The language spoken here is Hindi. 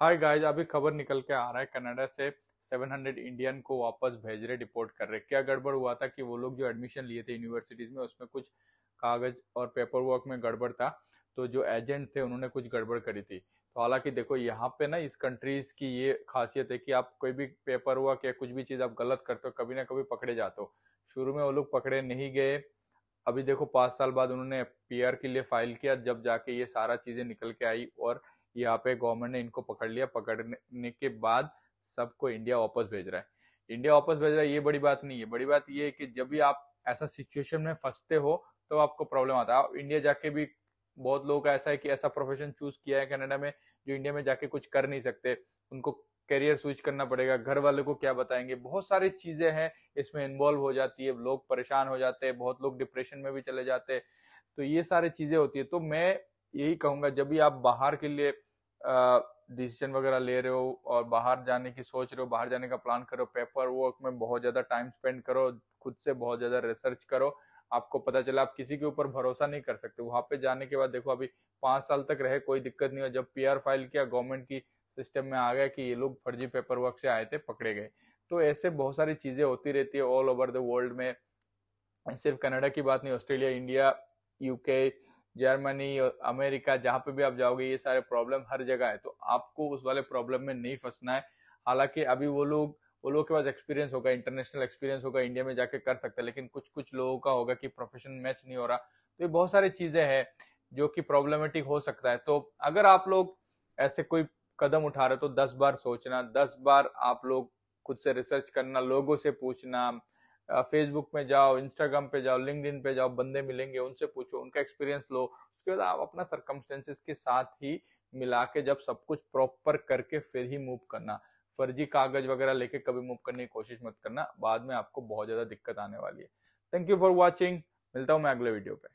हाय गाइस अभी खबर निकल के आ रहा है कनाडा से 700 इंडियन को वापस भेज रहे डिपोर्ट कर रहे क्या गड़बड़ हुआ था कि वो लोग जो एडमिशन लिए थे यूनिवर्सिटीज में उसमें कुछ कागज और पेपर वर्क में गड़बड़ था तो जो एजेंट थे उन्होंने कुछ गड़बड़ करी थी तो हालांकि देखो यहाँ पे ना इस कंट्रीज की ये खासियत है कि आप कोई भी पेपर वर्क या कुछ भी चीज़ आप गलत करते हो कभी ना कभी पकड़े जाते हो शुरू में वो लोग पकड़े नहीं गए अभी देखो पाँच साल बाद उन्होंने पीआर के लिए फाइल किया जब जाके ये सारा चीज़ें निकल के आई और यहाँ पे गवर्नमेंट ने इनको पकड़ लिया पकड़ने के बाद सबको इंडिया वापस भेज रहा है इंडिया वापस भेज रहा है ये बड़ी बात नहीं है बड़ी बात ये है कि जब भी आप ऐसा सिचुएशन में फंसते हो तो आपको प्रॉब्लम आता है इंडिया जाके भी बहुत लोग का ऐसा है कि ऐसा प्रोफेशन चूज किया है कनाडा में जो इंडिया में जाके कुछ कर नहीं सकते उनको करियर स्विच करना पड़ेगा घर वाले को क्या बताएंगे बहुत सारी चीजें हैं इसमें इन्वॉल्व हो जाती है लोग परेशान हो जाते हैं बहुत लोग डिप्रेशन में भी चले जाते हैं तो ये सारी चीजें होती है तो मैं यही कहूंगा जब भी आप बाहर के लिए डिसीजन वगैरह ले रहे हो और बाहर जाने की सोच रहे हो बाहर जाने का प्लान करो पेपर वर्क में बहुत ज़्यादा टाइम स्पेंड करो खुद से बहुत ज़्यादा रिसर्च करो आपको पता चला आप किसी के ऊपर भरोसा नहीं कर सकते वहां पे जाने के बाद देखो अभी पांच साल तक रहे कोई दिक्कत नहीं हो जब पी फाइल किया गवर्नमेंट की सिस्टम में आ गया कि ये लोग फर्जी पेपर वर्क से आए थे पकड़े गए तो ऐसे बहुत सारी चीज़ें होती रहती है ऑल ओवर द वर्ल्ड में सिर्फ कनाडा की बात नहीं Australia India UK Germany America जहां पे भी आप जाओगे ये सारे प्रॉब्लम हर जगह है तो आपको उस वाले प्रॉब्लम में नहीं फंसना है हालांकि अभी वो लोग वो लोगों के पास एक्सपीरियंस होगा इंटरनेशनल एक्सपीरियंस होगा इंडिया में जाके कर सकते हैं लेकिन कुछ कुछ लोगों का होगा कि प्रोफेशन मैच नहीं हो रहा तो ये बहुत सारी चीजें हैं जो कि प्रॉब्लमेटिक हो सकता है तो अगर आप लोग ऐसे कोई कदम उठा रहे हो तो दस बार सोचना दस बार आप लोग खुद से रिसर्च करना लोगों से पूछना फेसबुक में जाओ इंस्टाग्राम पे जाओ लिंकड पे जाओ बंदे मिलेंगे उनसे पूछो उनका एक्सपीरियंस लो उसके बाद आप अपना सरकमस्टेंसेस के साथ ही मिला के जब सब कुछ प्रॉपर करके फिर ही मूव करना फर्जी कागज वगैरह लेके कभी मूव करने की कोशिश मत करना बाद में आपको बहुत ज्यादा दिक्कत आने वाली है थैंक यू फॉर वॉचिंग मिलता हूँ मैं अगले वीडियो पे